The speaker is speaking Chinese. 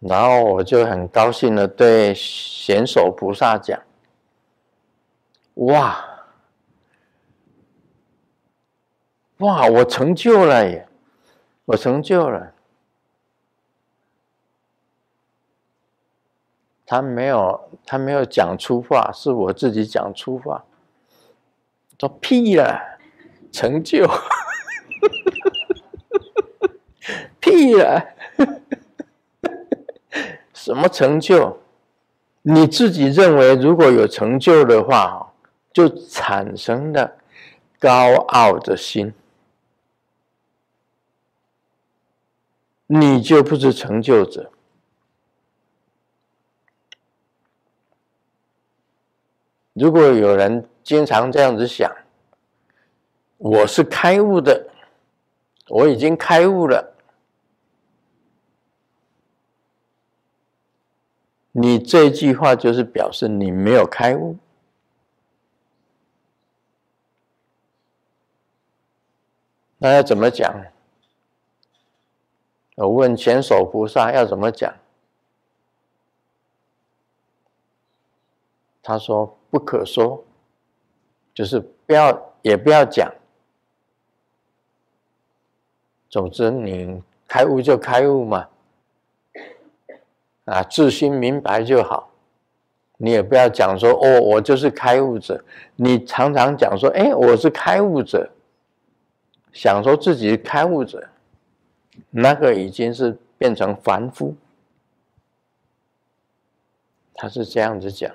然后我就很高兴的对贤手菩萨讲：“哇，哇，我成就了耶！我成就了。”他没有，他没有讲粗话，是我自己讲粗话，说屁了，成就，屁了。什么成就？你自己认为如果有成就的话，就产生的高傲的心，你就不是成就者。如果有人经常这样子想，我是开悟的，我已经开悟了。你这句话就是表示你没有开悟，那要怎么讲？我问前首菩萨要怎么讲？他说不可说，就是不要也不要讲。总之，你开悟就开悟嘛。啊，自心明白就好，你也不要讲说哦，我就是开悟者。你常常讲说，哎，我是开悟者，想说自己开悟者，那个已经是变成凡夫。他是这样子讲。